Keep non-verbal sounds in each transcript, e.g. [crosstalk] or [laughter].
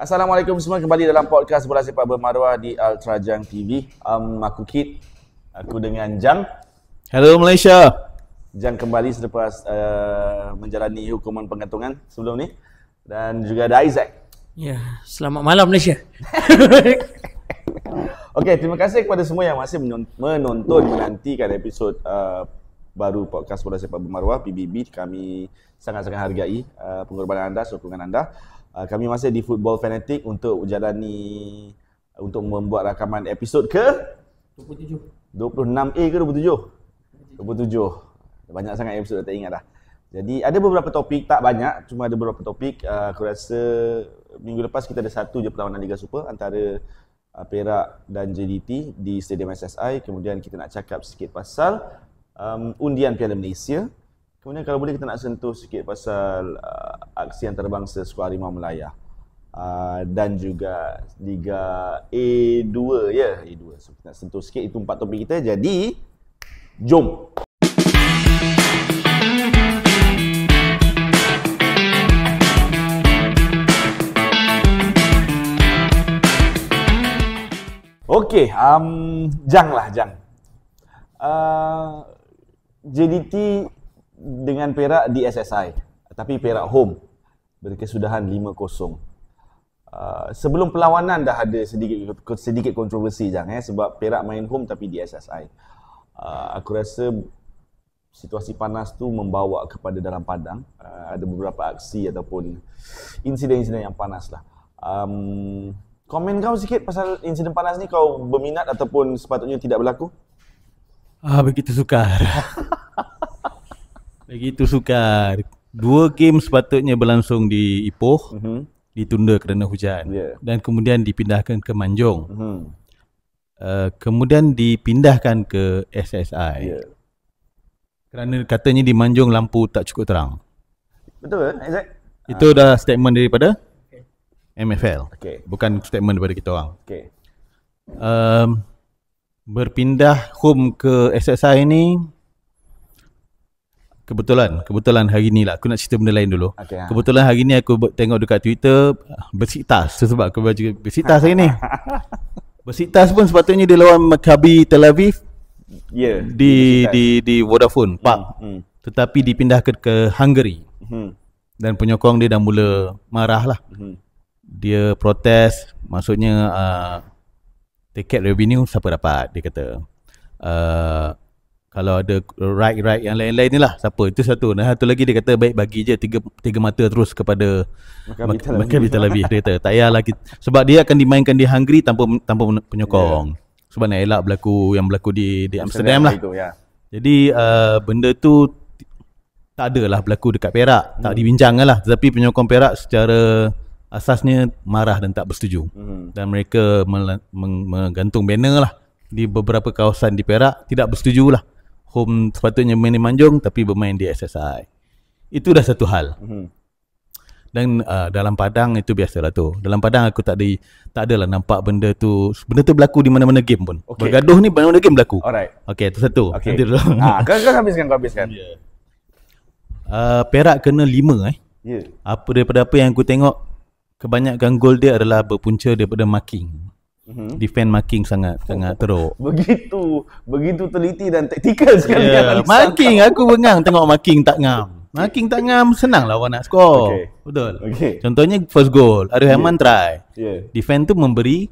Assalamualaikum semua kembali dalam podcast Bola Sepak Bermaruah di Ultra Jang TV. Um, aku Kit, aku dengan Jang. Hello Malaysia. Jang kembali selepas uh, menjalani hukuman pengantungan sebelum ni dan juga ada Isaac. Ya, yeah. selamat malam Malaysia. [laughs] Okey, terima kasih kepada semua yang masih menonton menantikan episod uh, baru podcast Bola Sepak Bermaruah PBB kami sangat-sangat hargai uh, pengorbanan anda, sokongan anda uh, kami masih di Football Fanatic untuk jalani untuk membuat rakaman episod ke 27. 26A ke 27? 27. Banyak sangat episod dah tak ingat dah. Jadi ada beberapa topik, tak banyak, cuma ada beberapa topik. Uh, aku rasa minggu lepas kita ada satu je perlawanan Liga Super antara uh, Perak dan JDT di Stadium SSI. Kemudian kita nak cakap sikit pasal um, undian Piala Malaysia. Kemudian kalau boleh kita nak sentuh sikit pasal uh, aksi antarabangsa Skuad Harimau Melaya uh, dan juga Liga A2 ya, yeah, A2. So, kita nak sentuh sikit itu empat topik kita. Jadi jom. Okey, um, Jang lah Jang. Uh, JDT dengan Perak di SSI tapi Perak home berkesudahan 5-0. Uh, ah, sebelum perlawanan dah ada sedikit sedikit kontroversi jang eh sebab Perak main home tapi di SSI. Uh, ah, aku rasa situasi panas tu membawa kepada dalam padang uh, ada beberapa aksi ataupun insiden-insiden yang panas lah. Um, komen kau sikit pasal insiden panas ni kau berminat ataupun sepatutnya tidak berlaku? Ah begitu sukar. [laughs] Begitu sukar. Dua game sepatutnya berlangsung di Ipoh, mm-hmm. ditunda kerana hujan. Yeah. Dan kemudian dipindahkan ke Manjong. Mm-hmm. Uh, eh, kemudian dipindahkan ke SSI. Yeah. Kerana katanya di Manjong lampu tak cukup terang. Betul ke? Eh? Isaac? Itu uh. dah statement daripada okay. MFL. Okay. Bukan statement daripada kita orang. Okay. Um, berpindah home ke SSI ni Kebetulan Kebetulan hari ni lah Aku nak cerita benda lain dulu okay, ha. Kebetulan hari ni aku tengok dekat Twitter Bersiktas so, [laughs] Sebab aku baca Bersiktas hari ni [laughs] Bersiktas pun sepatutnya dia lawan Maccabi Tel Aviv yeah, di, di, di Vodafone hmm, Park hmm. Tetapi dipindahkan ke Hungary hmm. Dan penyokong dia dah mula marah lah hmm. Dia protes Maksudnya uh, care revenue siapa dapat Dia kata uh, kalau ada right-right yang lain-lain ni lah Siapa? Itu satu Dan satu lagi dia kata Baik bagi je tiga, tiga mata terus kepada Makan Bita Labi Dia kata tak payahlah Sebab dia akan dimainkan di Hungary Tanpa tanpa penyokong yeah. Sebab nak elak berlaku Yang berlaku di, di Amsterdam, Amsterdam lah itu, yeah. Jadi uh, benda tu Tak adalah berlaku dekat Perak hmm. Tak dibincangkan lah Tetapi penyokong Perak secara Asasnya marah dan tak bersetuju hmm. Dan mereka menggantung banner lah di beberapa kawasan di Perak tidak lah home sepatutnya main di Manjung tapi bermain di SSI. Itu dah satu hal. Mhm. Dan uh, dalam Padang itu biasalah tu. Dalam Padang aku tak di tak adalah nampak benda tu. Benda tu berlaku di mana-mana game pun. Okay. Bergaduh ni mana-mana game berlaku. Alright. Okey, itu satu. Okay. Nanti dulu. Ah, [laughs] kau kau habiskan kau habiskan. Yeah. Ya. Uh, Perak kena lima eh. Yeah. Apa daripada apa yang aku tengok kebanyakan gol dia adalah berpunca daripada marking mm-hmm. defend marking sangat oh, sangat teruk begitu begitu teliti dan taktikal ya, sekali yeah. marking aku bengang tengok marking tak ngam marking tak ngam senang lah nak skor. okay. betul okay. contohnya first goal Arif yeah. Haman try yeah. defend tu memberi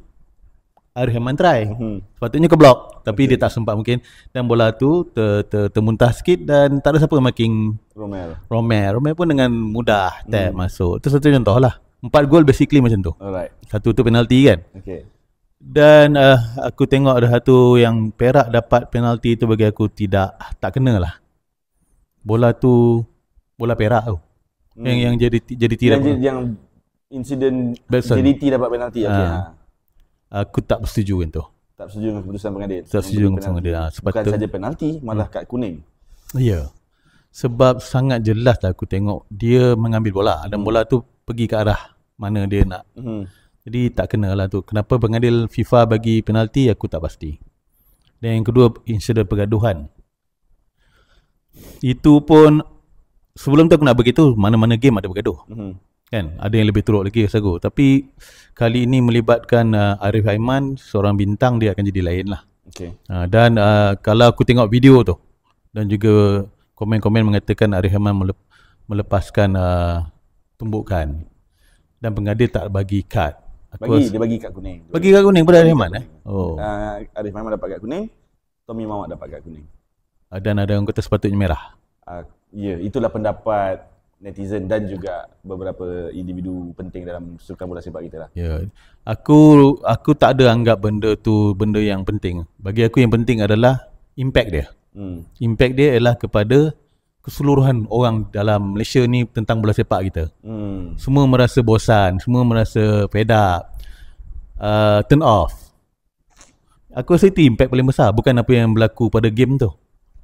Arif Haman try mm-hmm. sepatutnya ke block tapi okay. dia tak sempat mungkin dan bola tu ter, ter, ter, termuntah sikit dan tak ada siapa marking Romel Romel Romel pun dengan mudah tap mm. masuk Itu satu contoh lah Empat gol basically macam tu Alright Satu tu penalti kan Okay dan uh, aku tengok ada satu yang Perak dapat penalti tu bagi aku tidak tak kena lah. Bola tu bola Perak tu. Hmm. Yang yang jadi jadi tidak. Yang, yang insiden JDT dapat penalti. Okay. Uh, aku tak bersetuju dengan tu. Tak setuju dengan keputusan pengadil. Tak setuju dengan keputusan ah, pengadil. Ha, Bukan tu. saja penalti, malah kad kuning. Hmm. Ya. Yeah. Sebab sangat jelas lah aku tengok dia mengambil bola dan hmm. bola tu pergi ke arah mana dia nak. Hmm. Jadi tak kena lah tu. Kenapa pengadil FIFA bagi penalti aku tak pasti. Dan yang kedua insiden pergaduhan. Itu pun sebelum tu aku nak begitu mana-mana game ada bergaduh. Mm-hmm. Kan? Ada yang lebih teruk lagi saya aku. Tapi kali ini melibatkan uh, Arif Haiman seorang bintang dia akan jadi lain lah. Okay. Uh, dan uh, kalau aku tengok video tu dan juga komen-komen mengatakan Arif Haiman melepaskan uh, tumbukan dan pengadil tak bagi kad. Aku bagi, dia bagi kad kuning. Bagi kad kuning pada Arif Rahman eh? Oh. Uh, Arif Rahman dapat kad kuning. Tommy Mawak dapat kad kuning. Uh, dan ada yang kata sepatutnya merah. Uh, ya, yeah, itulah pendapat netizen dan juga beberapa individu penting dalam sukan bola sepak kita lah. Ya. Yeah. Aku aku tak ada anggap benda tu benda yang penting. Bagi aku yang penting adalah impact dia. Hmm. Impact dia ialah kepada keseluruhan orang dalam Malaysia ni tentang bola sepak kita. Hmm. Semua merasa bosan, semua merasa fed up. Uh, turn off. Aku rasa itu impact paling besar bukan apa yang berlaku pada game tu.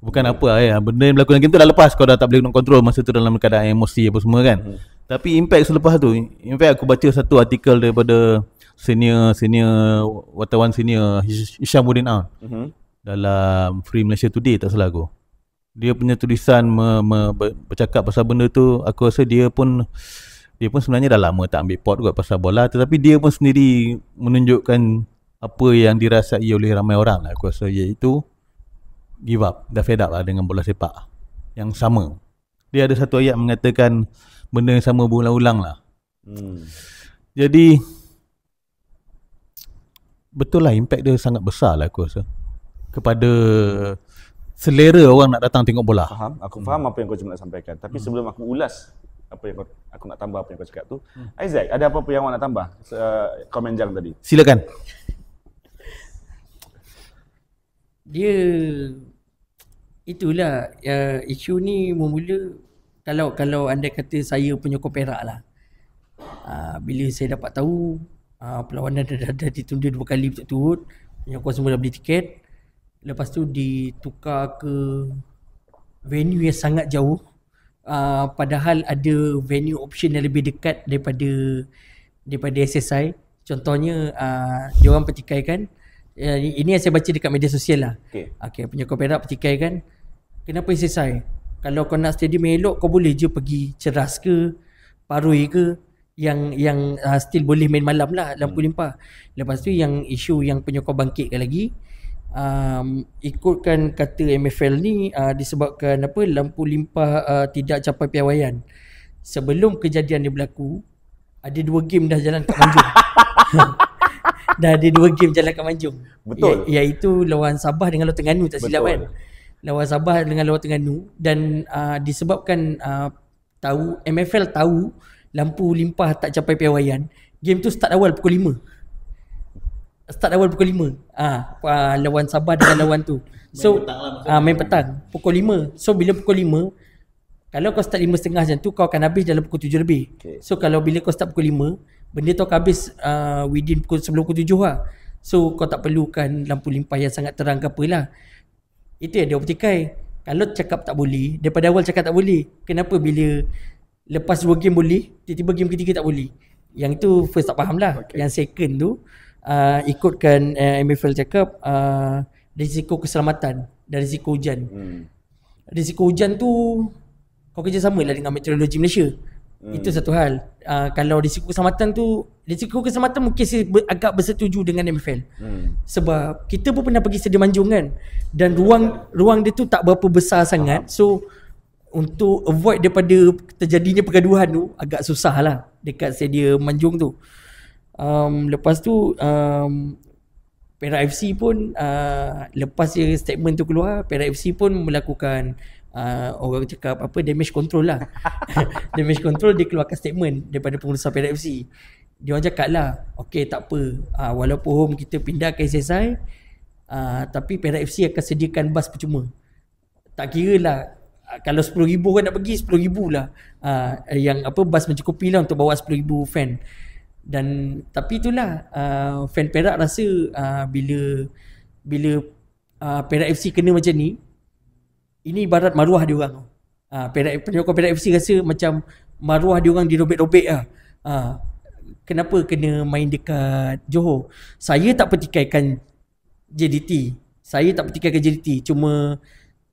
Bukan hmm. apa ya, benda yang berlaku dalam game tu dah lepas kau dah tak boleh nak control masa tu dalam keadaan emosi apa semua kan. Hmm. Tapi impact selepas tu, impact aku baca satu artikel daripada senior senior wartawan senior Hishamuddin Ah. Hmm. Dalam Free Malaysia Today tak salah aku dia punya tulisan me, me, bercakap pasal benda tu aku rasa dia pun dia pun sebenarnya dah lama tak ambil pot kot pasal bola tetapi dia pun sendiri menunjukkan apa yang dirasai oleh ramai orang lah aku rasa iaitu give up dah fed up lah dengan bola sepak yang sama dia ada satu ayat mengatakan benda yang sama berulang-ulang lah hmm. jadi betul lah impact dia sangat besar lah aku rasa kepada hmm selera orang nak datang tengok bola. Faham, aku faham hmm. apa yang kau cuma nak sampaikan. Tapi hmm. sebelum aku ulas apa yang kau, aku nak tambah apa yang kau cakap tu, hmm. Isaac, ada apa-apa yang awak nak tambah? Uh, komen jalan tadi. Silakan. Dia itulah uh, isu ni bermula kalau kalau anda kata saya penyokong Perak lah. Uh, bila saya dapat tahu uh, perlawanan dah, [laughs] dah, dah ditunda dua kali untuk turut, penyokong semua dah beli tiket, Lepas tu ditukar ke venue yang sangat jauh. Uh, padahal ada venue option yang lebih dekat daripada daripada SSI. Contohnya uh, ah, dia orang petikaikan uh, ya, ini yang saya baca dekat media sosial lah. Okay, Okey, ah, punya kopera kan? kenapa SSI? Kalau kau nak stadium elok kau boleh je pergi Ceras ke, Parui ke yang yang uh, still boleh main malam lah lampu hmm. limpah. Lepas tu yang isu yang penyokong bangkitkan lagi um, ikutkan kata MFL ni uh, disebabkan apa lampu limpah uh, tidak capai piawaian sebelum kejadian ni berlaku ada dua game dah jalan kat Manjung [laughs] dah ada dua game jalan kat Manjung betul I- ya, iaitu lawan Sabah dengan lawan Terengganu tak silap kan lawan Sabah dengan lawan Terengganu dan uh, disebabkan uh, tahu MFL tahu lampu limpah tak capai piawaian game tu start awal pukul 5 start awal pukul 5 ah lawan Sabah dengan lawan tu so lah ah uh, main petang pukul 5 so bila pukul 5 kalau kau start 5.30 macam tu kau akan habis dalam pukul 7 lebih okay. so kalau bila kau start pukul 5 benda tu akan habis uh, within pukul sebelum pukul 7 lah so kau tak perlukan lampu limpah yang sangat terang ke apalah itu yang dia optikai kalau cakap tak boleh daripada awal cakap tak boleh kenapa bila lepas 2 game boleh tiba-tiba game ketiga tak boleh yang tu first tak faham lah okay. yang second tu uh, ikutkan uh, MFL cakap uh, risiko keselamatan dan risiko hujan. Hmm. Risiko hujan tu kau kerjasama lah dengan meteorologi Malaysia. Hmm. Itu satu hal. Uh, kalau risiko keselamatan tu, risiko keselamatan mungkin saya ber, agak bersetuju dengan MFL. Hmm. Sebab kita pun pernah pergi sedia manjung kan dan ruang ruang dia tu tak berapa besar sangat. uh So untuk avoid daripada terjadinya pergaduhan tu agak susah lah dekat sedia manjung tu um, lepas tu um, Perak FC pun uh, lepas dia statement tu keluar Perak FC pun melakukan uh, orang cakap apa damage control lah [laughs] damage control dia keluarkan statement daripada pengurusan Perak FC dia orang cakap lah okay takpe uh, ah, walaupun home kita pindah ke SSI uh, ah, tapi Perak FC akan sediakan bas percuma tak kira lah ah, kalau RM10,000 kan nak pergi RM10,000 lah uh, Yang apa bas mencukupi lah untuk bawa RM10,000 fan dan tapi itulah uh, fan Perak rasa uh, bila bila uh, Perak FC kena macam ni ini ibarat maruah dia orang. Uh, Perak penyokong Perak FC rasa macam maruah dia orang dirobek-robek lah. Uh, kenapa kena main dekat Johor? Saya tak petikaikan JDT. Saya tak petikaikan JDT. Cuma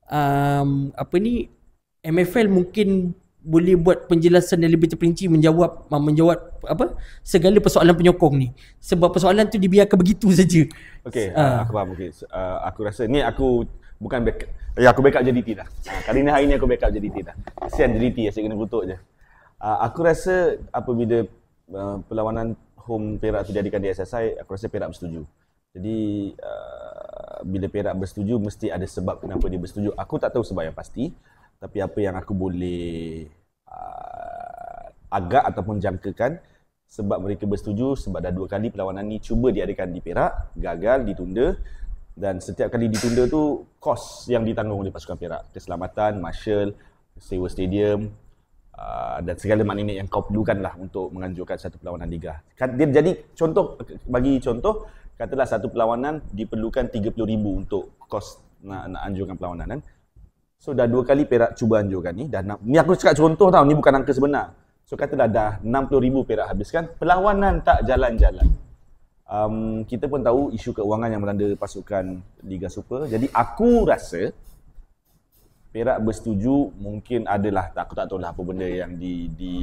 um, apa ni MFL mungkin boleh buat penjelasan yang lebih terperinci menjawab ah, menjawab apa segala persoalan penyokong ni sebab persoalan tu dibiarkan begitu saja okey uh. aku faham okey uh, aku rasa ni aku bukan back ya aku backup JDT dah kali ni hari ni aku backup JDT dah kesian JDT asyik kena kutuk je uh, aku rasa apabila uh, perlawanan home Perak tu jadikan SSI, aku rasa Perak bersetuju jadi uh, bila Perak bersetuju mesti ada sebab kenapa dia bersetuju aku tak tahu sebab yang pasti tapi apa yang aku boleh uh, agak ataupun jangkakan sebab mereka bersetuju sebab dah dua kali perlawanan ni cuba diadakan di Perak gagal ditunda dan setiap kali ditunda tu kos yang ditanggung oleh pasukan Perak keselamatan marshal sewa stadium Uh, dan segala maknanya yang kau perlukan lah untuk menganjurkan satu perlawanan Liga. Kan, dia jadi contoh, bagi contoh, katalah satu perlawanan diperlukan RM30,000 untuk kos nak, nak anjurkan perlawanan kan. So dah dua kali Perak cuba anjurkan ni dah ni aku cakap contoh tau ni bukan angka sebenar. So katalah dah ribu Perak habiskan, perlawanan tak jalan-jalan. Um, kita pun tahu isu keuangan yang melanda pasukan Liga Super. Jadi aku rasa Perak bersetuju mungkin adalah tak aku tak tahu lah apa benda yang di di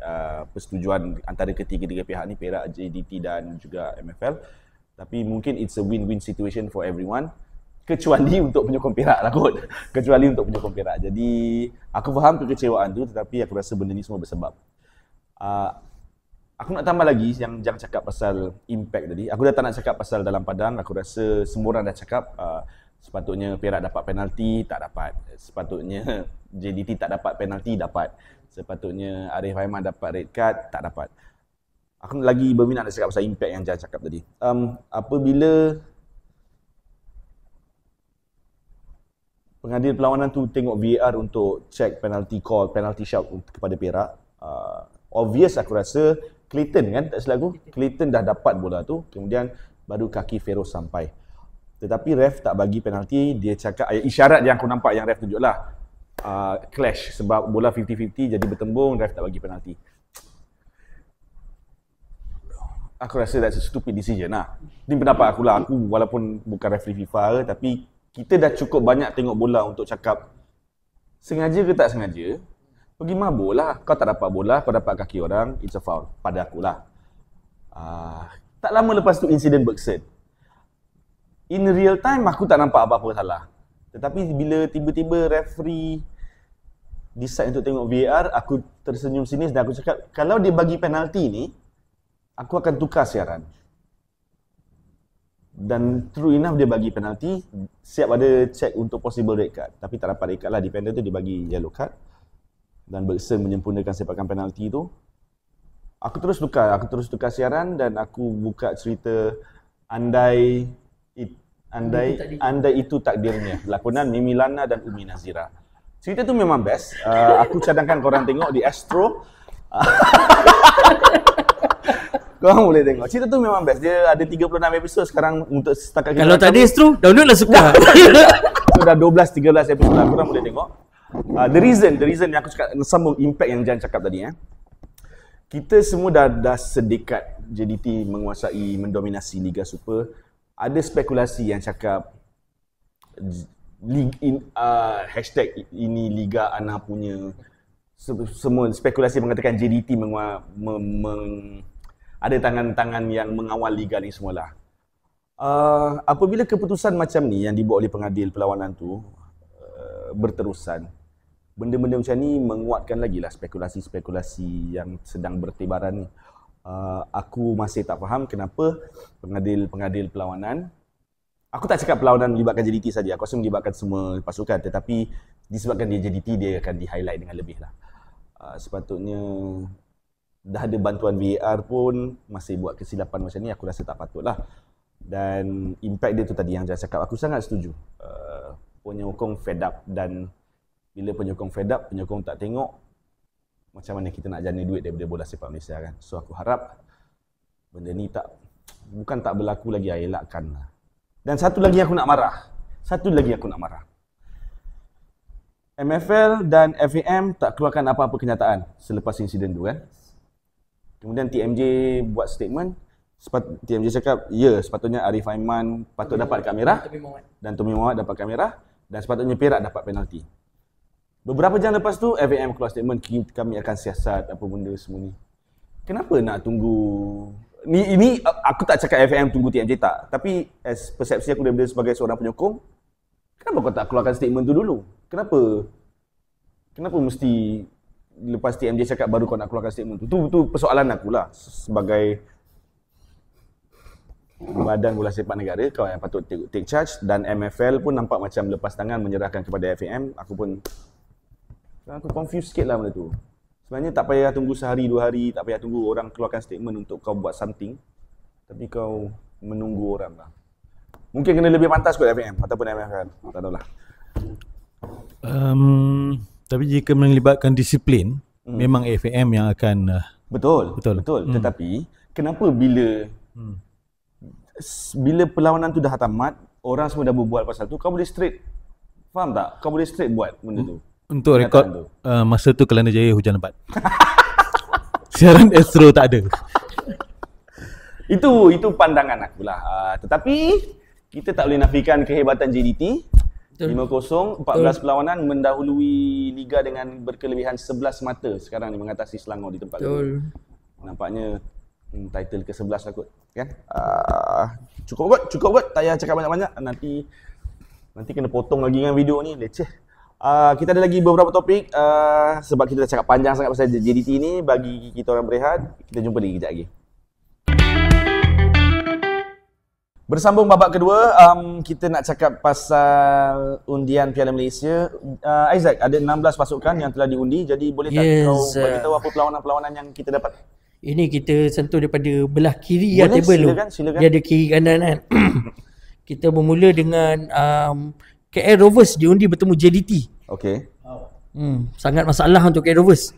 uh, persetujuan antara ketiga-tiga pihak ni Perak, JDT dan juga MFL. Tapi mungkin it's a win-win situation for everyone kecuali [laughs] untuk penyokong Perak lah kot. Kecuali untuk penyokong Perak. Jadi aku faham kekecewaan tu tetapi aku rasa benda ni semua bersebab. Uh, aku nak tambah lagi yang jangan cakap pasal impact tadi. Aku dah tak nak cakap pasal dalam padang. Aku rasa semua orang dah cakap uh, sepatutnya Perak dapat penalti, tak dapat. Sepatutnya [laughs] JDT tak dapat penalti, dapat. Sepatutnya Arif Haiman dapat red card, tak dapat. Aku lagi berminat nak cakap pasal impact yang jangan cakap tadi. Um, apabila pengadil perlawanan tu tengok VAR untuk check penalty call, penalty shout kepada Perak. Uh, obvious aku rasa Clayton kan tak silap aku. Clayton dah dapat bola tu, kemudian baru kaki Fero sampai. Tetapi ref tak bagi penalty, dia cakap ayat eh, isyarat yang aku nampak yang ref tunjuklah. Uh, clash sebab bola 50-50 jadi bertembung ref tak bagi penalty. Aku rasa that's a stupid decision lah. Ini pendapat aku lah. Aku walaupun bukan referee FIFA tapi kita dah cukup banyak tengok bola untuk cakap sengaja ke tak sengaja pergi mabuk lah kau tak dapat bola kau dapat kaki orang it's a foul pada akulah uh, ah, tak lama lepas tu insiden Berkset in real time aku tak nampak apa-apa salah tetapi bila tiba-tiba referee decide untuk tengok VAR aku tersenyum sinis dan aku cakap kalau dia bagi penalti ni aku akan tukar siaran dan true enough dia bagi penalti siap ada check untuk possible red card tapi tak dapat red card lah defender tu dia bagi yellow card dan Bergson menyempurnakan sepakan penalti tu aku terus tukar aku terus tukar siaran dan aku buka cerita andai it, andai andai itu takdirnya lakonan Mimi Lana dan Umi Nazira cerita tu memang best uh, aku cadangkan korang tengok di Astro [laughs] Korang boleh tengok. Cerita tu memang best. Dia ada 36 episod sekarang untuk setakat kita. Kalau tadi true, download lah suka. Sudah so, 12 13 episod lah. Korang boleh tengok. Uh, the reason, the reason yang aku cakap sambung impact yang Jan cakap tadi eh. Kita semua dah dah sedekat JDT menguasai mendominasi Liga Super. Ada spekulasi yang cakap lig, in, uh, hashtag ini Liga Ana punya semua spekulasi mengatakan JDT mengu, me, meng, ada tangan-tangan yang mengawal liga ni semualah. Uh, apabila keputusan macam ni yang dibuat oleh pengadil perlawanan tu uh, berterusan, benda-benda macam ni menguatkan lagi lah spekulasi-spekulasi yang sedang bertibaran ni. Uh, aku masih tak faham kenapa pengadil-pengadil perlawanan Aku tak cakap perlawanan melibatkan JDT saja. Aku rasa melibatkan semua pasukan tetapi disebabkan dia JDT dia akan di-highlight dengan lebih lah. Uh, sepatutnya dah ada bantuan VR pun masih buat kesilapan macam ni aku rasa tak patutlah dan impact dia tu tadi yang saya cakap aku sangat setuju uh, penyokong fed up dan bila penyokong fed up penyokong tak tengok macam mana kita nak jana duit daripada bola sepak Malaysia kan so aku harap benda ni tak bukan tak berlaku lagi I elakkan lah. dan satu lagi aku nak marah satu lagi aku nak marah MFL dan FAM tak keluarkan apa-apa kenyataan selepas insiden tu kan Kemudian TMJ buat statement Sepat, TMJ cakap, ya sepatutnya Arif Aiman patut Tumi, dapat kamera Tumi dan Tommy Muhammad dapat kamera dan sepatutnya Perak dapat penalti. Beberapa jam lepas tu, FAM keluar statement kami akan siasat apa benda semua ni. Kenapa nak tunggu? Ni, ini aku tak cakap FAM tunggu TMJ tak. Tapi as persepsi aku daripada sebagai seorang penyokong, kenapa kau tak keluarkan statement tu dulu? Kenapa? Kenapa mesti lepas TMJ cakap baru kau nak keluarkan statement tu. Tu persoalan aku lah sebagai badan bola sepak negara kau yang patut take, take charge dan MFL pun nampak macam lepas tangan menyerahkan kepada FAM. Aku pun aku confuse sikit lah benda tu. Sebenarnya tak payah tunggu sehari dua hari, tak payah tunggu orang keluarkan statement untuk kau buat something. Tapi kau menunggu orang lah. Mungkin kena lebih pantas kot FAM ataupun MFL. Tak lah. Um, tapi jika melibatkan disiplin, hmm. memang FAM yang akan uh, betul. Betul. Betul. Hmm. Tetapi kenapa bila hmm. bila perlawanan tu dah tamat, orang semua dah berbual pasal tu, kau boleh straight faham tak? Kau boleh straight buat benda tu. Untuk rekod uh, masa tu Kelana Jaya hujan lebat. [laughs] Siaran Astro tak ada. [laughs] itu itu pandangan aku lah. Uh, tetapi kita tak boleh nafikan kehebatan JDT. Betul. 5-0, 14 Betul. perlawanan mendahului liga dengan berkelebihan 11 mata sekarang ni mengatasi Selangor di tempat Betul. Itu. Nampaknya hmm, title ke-11 lah kot. Kan? Uh, cukup kot, cukup kot. Tak payah cakap banyak-banyak. Nanti nanti kena potong lagi dengan video ni. Leceh. Uh, kita ada lagi beberapa topik uh, sebab kita dah cakap panjang sangat pasal JDT ni bagi kita orang berehat kita jumpa lagi kejap lagi Bersambung babak kedua, um, kita nak cakap pasal undian Piala Malaysia. Uh, Isaac, ada 16 pasukan yang telah diundi. Jadi boleh tak yes. kau beritahu uh, apa perlawanan-perlawanan yang kita dapat? Ini kita sentuh daripada belah kiri boleh, table silakan, tu. Silakan, silakan. Dia ada kiri kanan kan. [coughs] kita bermula dengan um, KL Rovers diundi bertemu JDT. Okay. Hmm, sangat masalah untuk KL Rovers.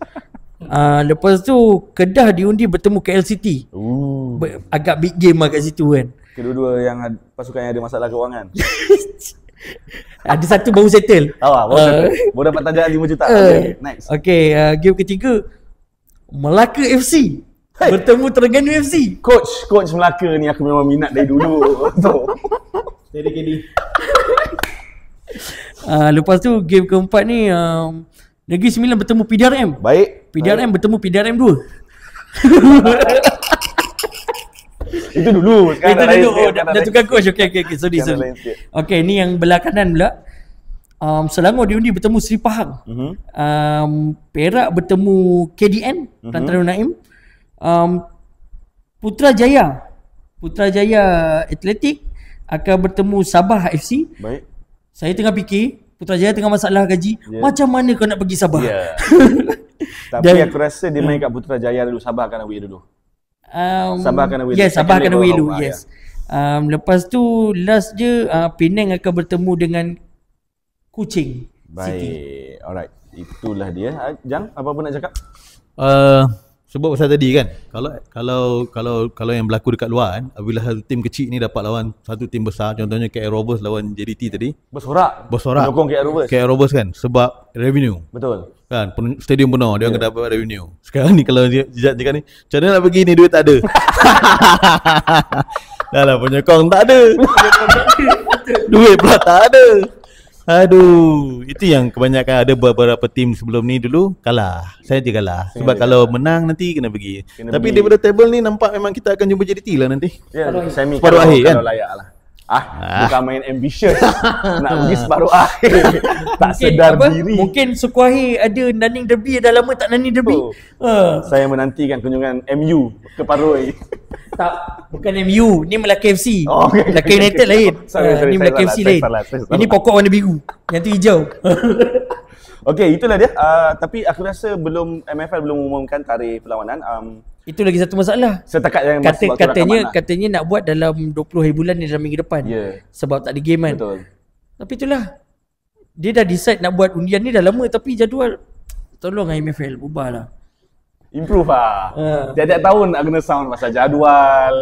Uh, [laughs] lepas tu Kedah diundi bertemu KL City. Ooh. Agak big game lah kat situ kan. Kedua-dua yang pasukan yang ada masalah kewangan. [laughs] ada satu baru settle. Oh, baru, eh. baru dapat tajaan 5 juta. Uh, okay, next. Okey, uh, game ketiga. Melaka FC. Hey. Bertemu Terengganu FC. Coach, coach Melaka ni aku memang minat dari dulu. Jadi [laughs] Steady KD. [laughs] Uh, lepas tu game keempat ni um, Negeri Sembilan bertemu PDRM Baik PDRM Baik. bertemu PDRM 2 itu dulu sekarang Itu dulu oh, dah, dah tukar coach Okay okay, okay. Sorry, sorry. Okay ni yang belah kanan pula um, Selangor diundi bertemu Sri Pahang mhm. um, Perak bertemu KDN mhm. Tantara uh-huh. Naim um, Putra Jaya Putra Jaya Atletik Akan bertemu Sabah FC Baik Saya tengah fikir Jaya tengah masalah gaji yeah. Macam mana kau nak pergi Sabah yeah. [laughs] Tapi Dan, aku rasa dia main kat Putrajaya dulu Sabah kan away dulu um, Sabah akan Wilu. Yes, Sabah kena Wilu. Yes. Ya. Um, lepas tu last je uh, Penang akan bertemu dengan Kuching Baik. City. Alright. Itulah dia. Ah, Jang, apa pun nak cakap? Uh, sebab pasal tadi kan kalau kalau kalau kalau yang berlaku dekat luar kan apabila satu tim kecil ni dapat lawan satu tim besar contohnya KL Rovers lawan JDT tadi bersorak bersorak menyokong KL Rovers KL Rovers kan sebab revenue betul kan stadium penuh dia yeah. dapat revenue sekarang ni kalau jejak jejak ni macam mana nak pergi ni duit tak ada [laughs] dah lah punya kong tak ada [laughs] duit pula tak ada aduh itu yang kebanyakan ada beberapa tim sebelum ni dulu kalah saya je kalah sebab kalau kalah. menang nanti kena pergi kena tapi pergi. daripada table ni nampak memang kita akan jumpa JDT lah nanti yeah, Separuh semi kalau, akhir, kan? kalau layak lah Ah, ah. bukan main ambitious [laughs] nak pergi separuh akhir. [laughs] tak mungkin, sedar apa? diri. Mungkin Sukuahi ada naning derby dah lama tak naning derby. Oh. Uh. Saya menantikan kunjungan MU ke Paroi. tak, bukan MU, ni Melaka FC. Oh, okay. Melaka United lain. Ha, Ini sorry, Melaka FC lain. Ini pokok warna biru. Yang tu hijau. [laughs] Okey, itulah dia. Uh, tapi aku rasa belum MFL belum mengumumkan tarikh perlawanan. Um, itu lagi satu masalah. Setakat yang Kata, masa katanya lah. katanya nak buat dalam 20 hari bulan ni dalam minggu depan. Yeah. Sebab tak ada game kan. Betul. Tapi itulah. Dia dah decide nak buat undian ni dah lama tapi jadual tolong ah, MFL ubahlah. Improve lah. Tiap-tiap uh. tahun nak kena sound pasal jadual.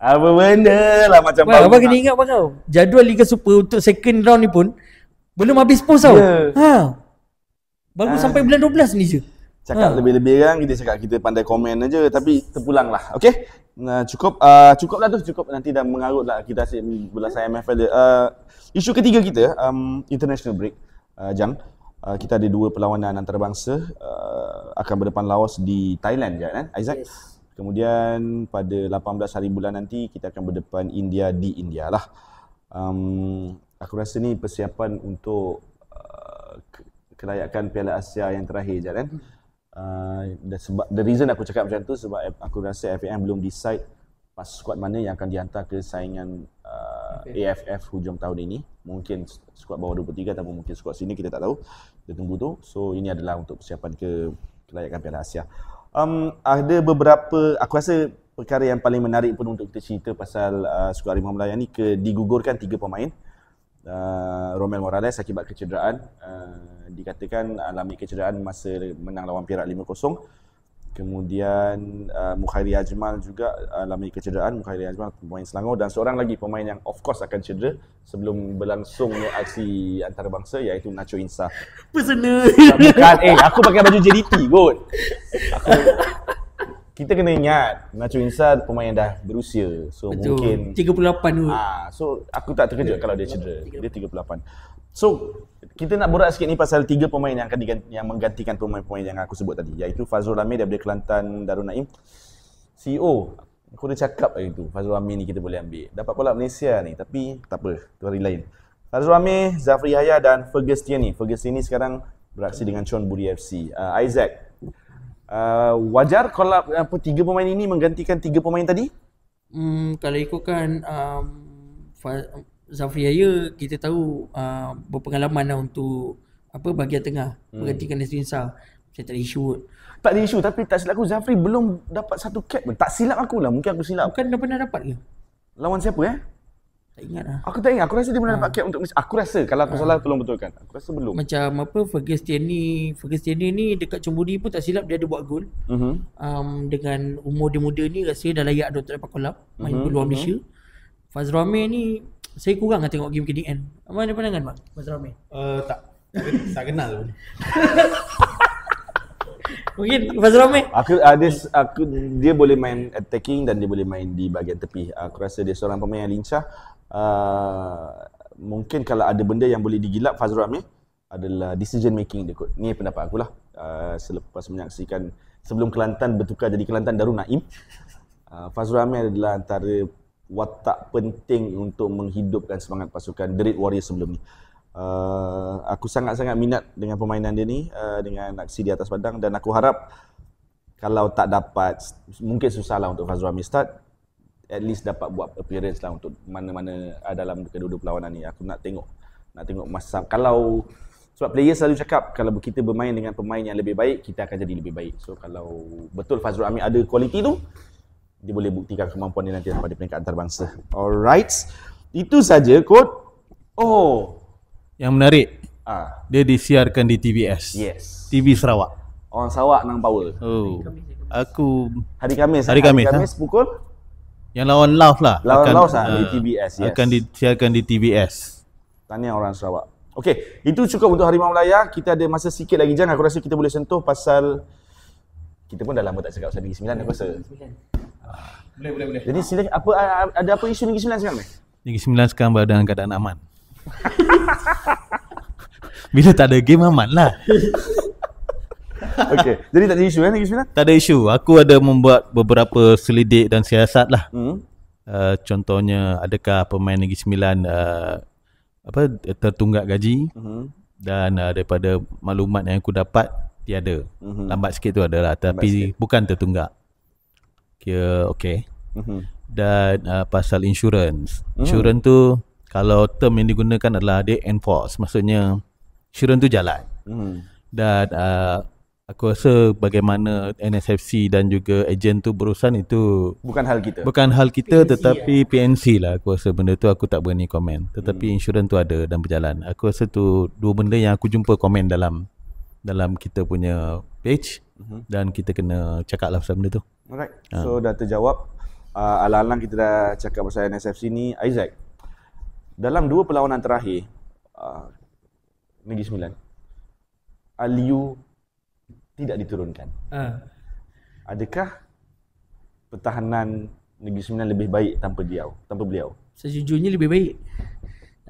Apa benda lah macam Wah, Abang kena ingat apa kau? Jadual Liga Super untuk second round ni pun belum habis post tau. Yeah. Ha. Baru ha. sampai bulan 12 ni je. Cakap ha. lebih-lebih kan kita cakap kita pandai komen aja tapi terpulang lah. Okay? Nah, cukup uh, cukup lah tu cukup nanti dah mengarut lah kita asyik belas MFL dia. Uh, isu ketiga kita um, international break. Uh, Jang, uh, kita ada dua perlawanan antarabangsa uh, akan berdepan Laos di Thailand je kan? Isaac? Yes. Kemudian pada 18 hari bulan nanti kita akan berdepan India di India lah. Um, aku rasa ni persiapan untuk uh, kelayakan Piala Asia yang terakhir je kan. Uh, sebab the reason aku cakap macam tu sebab aku rasa FAM belum decide pas squad mana yang akan dihantar ke saingan uh, okay. AFF hujung tahun ini. Mungkin squad bawah 23 ataupun mungkin squad sini kita tak tahu. Kita tunggu tu. So ini adalah untuk persiapan ke kelayakan Piala Asia. Um, ada beberapa, aku rasa perkara yang paling menarik pun untuk kita cerita pasal uh, skuad Melayu ni ke digugurkan tiga pemain. Ah, Romel Morales akibat kecederaan uh, dikatakan alami kecederaan masa menang lawan Perak 5-0 Kemudian uh, Mukhairi Ajmal juga alami kecederaan Mukhairi Ajmal pemain Selangor dan seorang lagi pemain yang of course akan cedera sebelum berlangsungnya aksi antarabangsa iaitu Nacho Insa. Personal. Bukan eh aku pakai baju JDT kot kita kena ingat Nacho Insan pemain dah berusia. So Betul. mungkin 38 tu. Ah, so aku tak terkejut yeah. kalau dia cedera. Dia 38. So kita nak borak sikit ni pasal tiga pemain yang akan diganti, yang menggantikan pemain-pemain yang aku sebut tadi iaitu Fazrul Ramli daripada Kelantan Darun Naim. CEO Aku dah cakap hari tu Fazrul Amir ni kita boleh ambil Dapat pula Malaysia ni Tapi tak apa Itu hari lain Fazrul Amir, Zafri Hayat dan Fergus Tia ni Fergus Tia ni sekarang beraksi dengan Chon Buri FC uh, ah, Isaac, uh, wajar kalau apa tiga pemain ini menggantikan tiga pemain tadi? Hmm kalau ikutkan um, Zafri Yaya kita tahu uh, berpengalaman lah untuk apa bahagian tengah hmm. menggantikan Nasrin Sa. Saya tak ada isu Tak ada isu tapi tak silap aku Zafri belum dapat satu cap pun. Tak silap aku lah mungkin aku silap. Bukan dah pernah dapat ke? Lawan siapa eh? Tak ingat lah. Aku tak ingat. Aku rasa dia pernah ha. dapat cap untuk Miss. Aku rasa kalau aku ha. salah tolong betulkan. Aku rasa belum. Macam apa Fergus Tierney. Fergus Tierney ni dekat Cemburi pun tak silap dia ada buat gol. Uh-huh. Um, dengan umur dia muda ni rasa dah layak untuk dapat collab. Main uh-huh. Mhm. luar mhm. Malaysia. Uh-huh. Fazrul Amir ni saya kurang lah tengok game KDN. Apa ada pandangan bang Fazrul Amir? Uh, eh, tak. tak kenal pun. [laughs] Mungkin Fazrul Amir. Aku ada ah, uh, aku dia boleh main attacking dan dia boleh main di bahagian tepi. Aku rasa dia seorang pemain yang lincah uh, mungkin kalau ada benda yang boleh digilap Fazrul Amir adalah decision making dia kot. Ni pendapat aku lah. Uh, selepas menyaksikan sebelum Kelantan bertukar jadi Kelantan Darun Naim, uh, Fazrul Amir adalah antara watak penting untuk menghidupkan semangat pasukan Great Warrior sebelum ni. Uh, aku sangat-sangat minat dengan permainan dia ni uh, dengan aksi di atas padang dan aku harap kalau tak dapat mungkin susahlah untuk Fazrul Amir start at least dapat buat appearance lah untuk mana-mana uh, dalam kedua-dua perlawanan ni aku nak tengok nak tengok masa kalau sebab player selalu cakap kalau kita bermain dengan pemain yang lebih baik kita akan jadi lebih baik so kalau betul Fazrul Amin ada kualiti tu dia boleh buktikan kemampuan dia nanti pada peringkat antarabangsa alright itu saja kod oh yang menarik ah. dia disiarkan di TBS. yes TV Sarawak orang Sarawak nang power oh aku hari Kamis hari, hari Kamis, Kamis ha? pukul yang lawan Love lah. Lawan akan, Love lah uh, di ah, TBS. Yes. Akan disiarkan di TBS. Tanya orang Sarawak. Okey, itu cukup untuk Harimau Melaya. Kita ada masa sikit lagi jangan aku rasa kita boleh sentuh pasal kita pun dah lama tak cakap pasal Negeri Sembilan aku rasa. Boleh, boleh, boleh. Jadi sila, apa ada apa isu Negeri Sembilan sekarang ni? Negeri Sembilan sekarang berada dalam keadaan aman. [laughs] Bila tak ada game aman lah. [laughs] [laughs] Okey. Jadi tak ada isu eh, kan, Isminah? Tak ada isu. Aku ada membuat beberapa selidik dan siasat lah. Hmm. Uh, contohnya, adakah pemain Negeri Sembilan uh, apa tertunggak gaji uh-huh. dan uh, daripada maklumat yang aku dapat tiada uh-huh. Hmm. lambat sikit tu adalah tapi bukan tertunggak okey okey hmm. uh-huh. dan uh, pasal insurans, uh-huh. insurance tu kalau term yang digunakan adalah dia enforce maksudnya insurans tu jalan uh-huh. dan uh, aku rasa bagaimana NSFC dan juga ejen tu berurusan itu bukan hal kita bukan hal kita PNC tetapi ya. Lah. PNC lah aku rasa benda tu aku tak berani komen tetapi hmm. insurans tu ada dan berjalan aku rasa tu dua benda yang aku jumpa komen dalam dalam kita punya page hmm. dan kita kena cakap lah pasal benda tu alright ha. so dah terjawab uh, alang-alang kita dah cakap pasal NSFC ni Isaac dalam dua perlawanan terakhir uh, Negeri Sembilan Aliu tidak diturunkan. Uh. Adakah pertahanan Negeri Sembilan lebih baik tanpa beliau? Tanpa beliau? Sejujurnya lebih baik.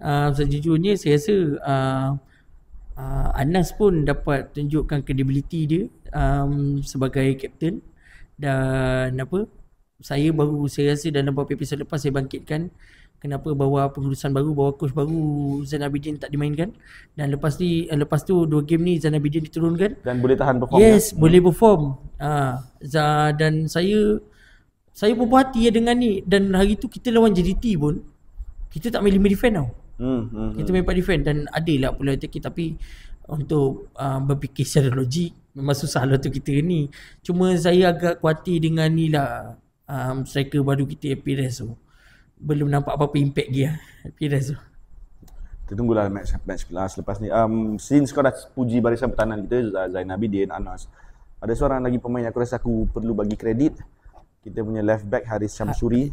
Uh, sejujurnya saya rasa uh, uh, Anas pun dapat tunjukkan kredibiliti dia um, sebagai kapten dan apa saya baru saya rasa dalam beberapa episod lepas saya bangkitkan kenapa bawa pengurusan baru bawa coach baru Zain Abidin tak dimainkan dan lepas ni eh, lepas tu dua game ni Zain Abidin diturunkan dan boleh tahan perform yes kan? boleh perform ha, dan saya saya pun puas ya dengan ni dan hari tu kita lawan JDT pun kita tak main lima defend tau hmm, hmm, hmm. kita main empat defend dan ada lah pula attack tapi untuk uh, berfikir secara logik memang susah lah tu kita ni cuma saya agak kuatir dengan ni lah um, striker baru kita APRS tu so belum nampak apa-apa impact dia tapi dah so kita tunggulah match, match kelas lepas ni um, since kau dah puji barisan pertahanan kita Zainal dan Anas ada seorang lagi pemain yang aku rasa aku perlu bagi kredit kita punya left back Haris Syamsuri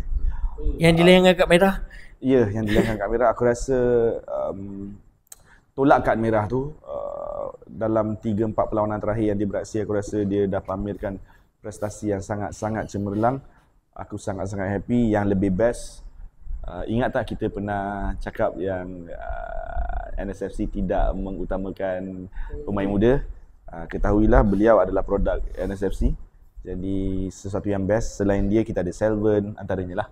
yang dilayangkan kat merah ya yeah, yang dilayangkan kat merah aku rasa um, tolak kad merah tu uh, dalam 3 4 perlawanan terakhir yang dia beraksi aku rasa dia dah pamerkan prestasi yang sangat-sangat cemerlang aku sangat-sangat happy yang lebih best uh, ingat tak kita pernah cakap yang uh, ah, NSFC tidak mengutamakan pemain muda uh, ketahuilah beliau adalah produk NSFC jadi sesuatu yang best selain dia kita ada Selvan antaranya lah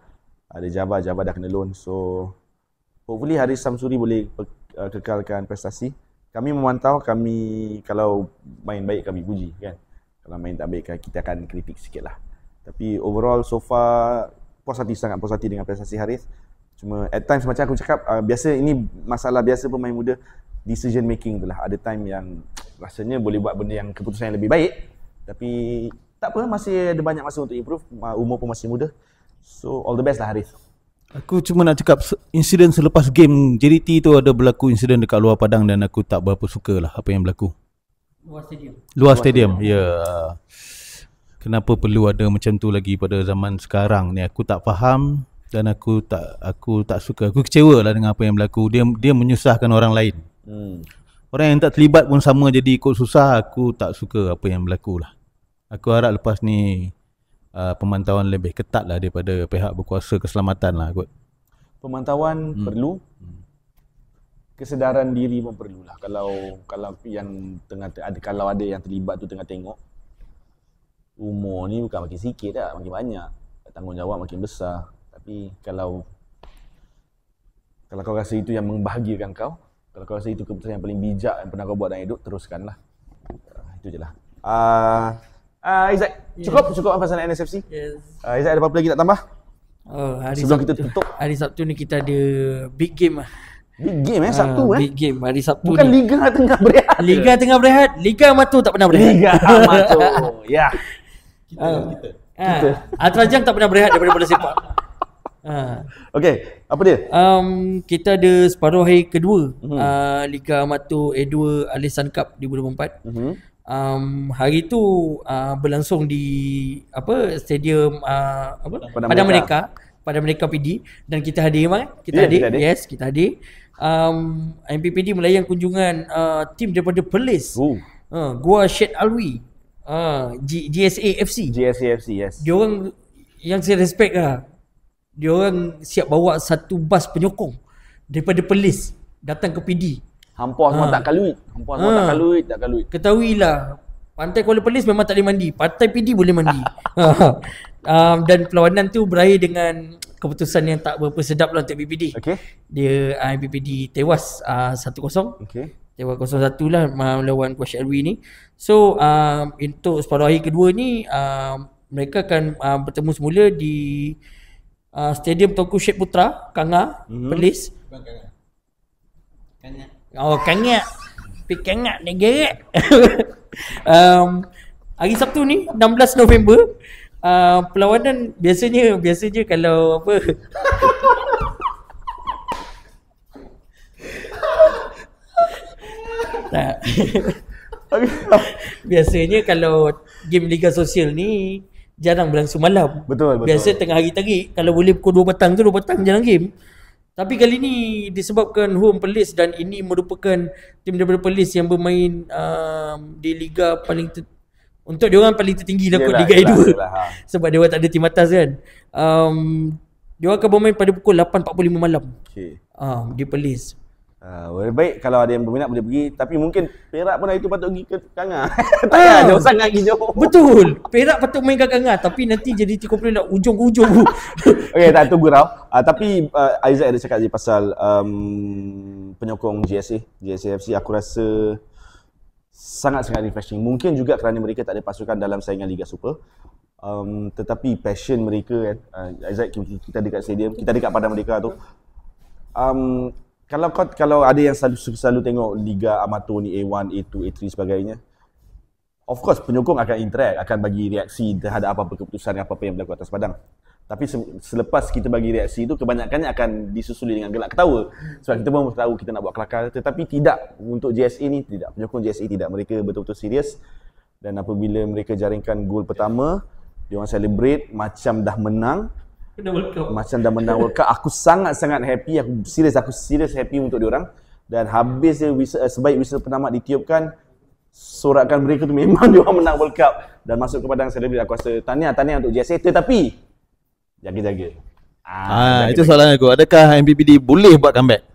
ada Jabar Jabar dah kena loan so hopefully Haris Samsuri boleh kekalkan prestasi kami memantau kami kalau main baik kami puji kan kalau main tak baik kan, kita akan kritik sikit lah tapi overall so far puas hati sangat puas hati dengan prestasi Haris Cuma at times macam aku cakap uh, biasa ini masalah biasa pemain muda decision making lah Ada time yang [tsk] rasanya boleh buat benda yang keputusan yang lebih baik tapi tak apa masih ada banyak masa untuk improve. Ah, umur pun masih muda. So all the best lah Haris. Aku cuma nak cakap insiden selepas game JDT tu ada berlaku insiden dekat luar padang dan aku tak berapa suka lah apa yang berlaku. Luar stadium. Luar, luar stadium, stadium. ya. Yeah. Kenapa perlu ada macam tu lagi pada zaman sekarang ni aku tak faham dan aku tak aku tak suka aku kecewa lah dengan apa yang berlaku dia dia menyusahkan orang lain hmm. orang yang tak terlibat pun sama jadi ikut susah aku tak suka apa yang berlaku lah aku harap lepas ni uh, pemantauan lebih ketat lah daripada pihak berkuasa keselamatan lah kot pemantauan hmm. perlu hmm. kesedaran diri pun lah. kalau kalau yang tengah ada kalau ada yang terlibat tu tengah tengok umur ni bukan makin sikit dah makin banyak tanggungjawab makin besar tapi kalau kalau kau rasa itu yang membahagiakan kau, kalau kau rasa itu keputusan yang paling bijak yang pernah kau buat dalam hidup, teruskanlah. Uh, itu je lah. Uh, ah, uh, ah, Izzat, cukup? Yes. Cukup pasal NSFC? Yes. Uh, Izzat, ada apa-apa lagi nak tambah? Oh, hari Sebelum Sabtu, kita tutup. Hari Sabtu ni kita ada big game lah. Big game eh, Sabtu uh, eh. Big game, hari Sabtu Bukan ni. Liga Tengah Berehat. Liga ke? Tengah Berehat. Liga Matu tak pernah berehat. Liga [laughs] Matu, ya. Yeah. Kita, uh, kita. Uh, kita. Atrajang tak pernah berehat daripada bola sepak. Ha. Okay, apa dia? Um, kita ada separuh hari kedua uh-huh. uh, Liga Amato A2 Alisan Cup 2024 uh-huh. Mhm. um, Hari tu uh, berlangsung di apa stadium uh, apa? Pada Padang Merdeka Padang Merdeka PD Dan kita hadir Iman eh? Kita yeah, hadir. hadir. Yes, kita hadir um, MPPD melayan kunjungan uh, tim daripada Perlis uh. uh, Gua Syed Alwi uh, G- GSA FC GSA FC, yes Diorang yang saya respect lah dia orang siap bawa satu bas penyokong daripada Perlis datang ke PD. Hampa ha. semua tak ha. kaluit. Hampa semua tak kaluit, tak kaluit. Ketahuilah Pantai Kuala Perlis memang tak boleh mandi. Pantai PD boleh mandi. [laughs] Ha. um, dan perlawanan tu berakhir dengan keputusan yang tak berapa sedap lah untuk BPD. Okay. Dia uh, ah, BPD tewas uh, 1-0. Okay. Tewas 0-1 lah melawan Kuala Syarwi ni. So um, untuk separuh akhir kedua ni um, mereka akan uh, bertemu semula di uh, stadium Tengku Sheikh Putra, Kanga, mm-hmm. Perlis. Kanga. Oh, Kanga. Pi Kanga ni gerak. [laughs] um, hari Sabtu ni 16 November, uh, perlawanan biasanya biasanya kalau apa [laughs] biasanya kalau game Liga Sosial ni jarang berlangsung malam. Betul, betul. Biasa tengah hari tadi kalau boleh pukul 2 petang tu 2 petang jalan game. Tapi kali ni disebabkan home police dan ini merupakan tim daripada polis yang bermain um, di liga paling untuk dia orang paling tertinggi lah kot liga 2. Ha. Sebab dia orang tak ada tim atas kan. Um, dia akan bermain pada pukul 8.45 malam. Okay. Uh, um, di polis. Uh, ah, lebih baik kalau ada yang berminat boleh pergi tapi mungkin Perak pun hari tu patut pergi ke Kanga. [laughs] tak ada ah, usang lagi jauh. Betul. Perak patut main ke Kanga tapi nanti jadi tiga komplain nak ujung-ujung. [laughs] Okey tak tunggu rau. Uh, ah, tapi uh, Aizat ada cakap tadi pasal um, penyokong GSA, GSA FC aku rasa sangat sangat refreshing. Mungkin juga kerana mereka tak ada pasukan dalam saingan Liga Super. Um, tetapi passion mereka kan. Uh, Aizat kita dekat stadium, kita dekat padang mereka tu. Um, kalau kau kalau ada yang selalu selalu tengok liga amatur ni A1, A2, A3 sebagainya. Of course penyokong akan interact, akan bagi reaksi terhadap apa-apa keputusan apa-apa yang berlaku atas padang. Tapi selepas kita bagi reaksi itu kebanyakannya akan disusuli dengan gelak ketawa. Sebab kita pun tahu kita nak buat kelakar tetapi tidak untuk JSA ini tidak. Penyokong JSA tidak. Mereka betul-betul serius dan apabila mereka jaringkan gol pertama, dia orang celebrate macam dah menang Menang Macam dah menang World Cup. Aku sangat-sangat happy. Aku serius, aku serius happy untuk diorang. Dan habis dia eh, whistle, sebaik wisel penamat ditiupkan, sorakan mereka tu memang [laughs] dia orang menang World Cup dan masuk ke padang selebriti aku rasa tanya tanya untuk JSA tetapi jaga-jaga. Ah, ah jaga-jaga. itu soalan aku. Adakah MPPD boleh buat comeback?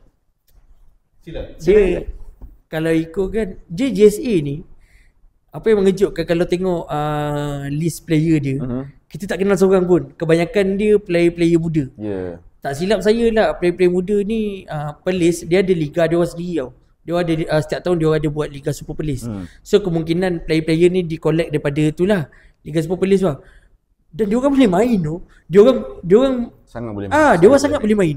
Sila. Sila. Dia, Kalau ikut kan JSA ni apa yang mengejutkan kalau tengok uh, list player dia. Uh-huh kita tak kenal seorang pun. Kebanyakan dia player-player muda. Yeah. Tak silap saya lah player-player muda ni uh, Perlis dia ada liga dia orang sendiri tau. Dia ada uh, setiap tahun dia orang ada buat liga Super pelis. Hmm. So kemungkinan player-player ni di collect daripada itulah liga Super pelis lah. Dan dia orang boleh main tu. Dia orang dia orang sangat boleh ah, main. Ah, dia orang sangat boleh main.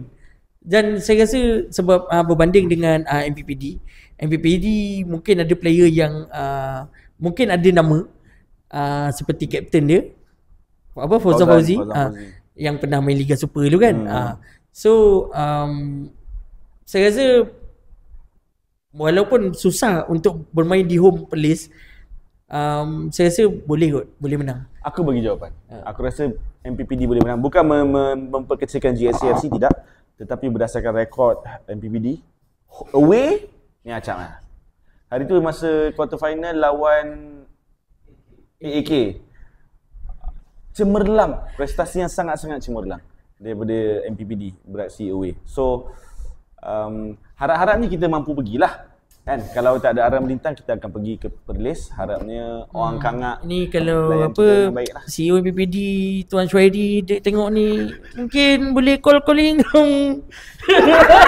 Dan saya rasa sebab uh, berbanding dengan uh, MPPD, MPPD mungkin ada player yang uh, mungkin ada nama uh, seperti captain dia apa Fauzan Fauzi ha, yang pernah main Liga Super dulu kan. Hmm. Ha. So um, saya rasa walaupun susah untuk bermain di home place um, saya rasa boleh kot, boleh menang. Aku bagi jawapan. Ha. Aku rasa MPPD boleh menang. Bukan mem- mem- memperkecilkan GSCFC tidak, tetapi berdasarkan rekod MPPD away ni macam lah. Hari tu masa quarter final lawan AAK. AAK cemerlang prestasi yang sangat-sangat cemerlang daripada MPPD berat e away so um, harap-harapnya kita mampu pergilah kan kalau tak ada arah melintang kita akan pergi ke Perlis harapnya hmm. orang hmm. kangak ni kalau apa lah. CEO MPPD Tuan Shwedi dek tengok ni mungkin boleh call calling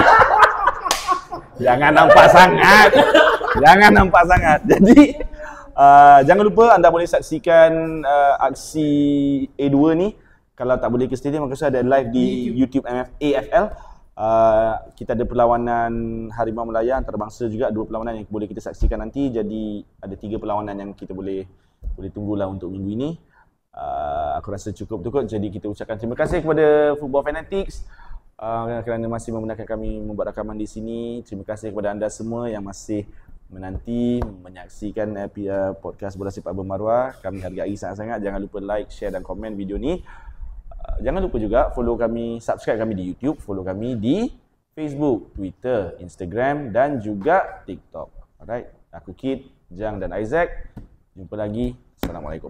[laughs] jangan nampak sangat jangan nampak sangat jadi Ah, jangan lupa anda boleh saksikan uh, aksi A2 ni kalau tak boleh ke stadium maka saya ada live di YouTube MF AFL. Uh, kita ada perlawanan Harimau Melaya antarabangsa juga dua perlawanan yang boleh kita saksikan nanti. Jadi ada tiga perlawanan yang kita boleh boleh tunggulah untuk minggu ini. Uh, aku rasa cukup tu kot. Jadi kita ucapkan terima kasih kepada Football Fanatics uh, kerana masih membenarkan kami membuat rakaman di sini. Terima kasih kepada anda semua yang masih menanti menyaksikan eh, eh, podcast Bola Sepak Bermaruah. Kami hargai sangat-sangat. Jangan lupa like, share dan komen video ni. Ah, jangan lupa juga follow kami, subscribe kami di YouTube, follow kami di Facebook, Twitter, Instagram dan juga TikTok. Alright, aku Kit, Jang dan Isaac. Jumpa lagi. Assalamualaikum.